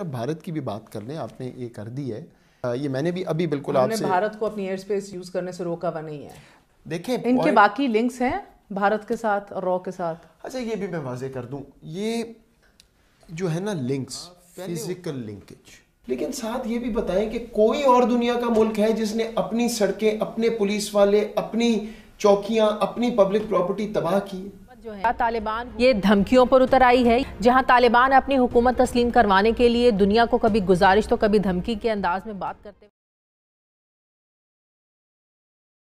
अब भारत की भी बात कर लें आपने ये कर दी है ये मैंने भी अभी बिल्कुल आपसे भारत को अपनी एयर स्पेस यूज करने से रोका हुआ नहीं है देखें इनके और... बाकी लिंक्स हैं भारत के साथ और रॉ के साथ अच्छा ये भी मैं वाजे कर दूं ये जो है ना लिंक्स फिजिकल लिंकेज लेकिन साथ ये भी बताएं कि कोई और दुनिया का मुल्क है जिसने अपनी सड़कें अपने पुलिस वाले अपनी चौकियां अपनी पब्लिक प्रॉपर्टी तबाह की है जो है तालिबान ये धमकियों पर उतर आई है जहां तालिबान अपनी हुकूमत तस्लीम करवाने के लिए दुनिया को कभी गुजारिश तो कभी धमकी के अंदाज में बात करते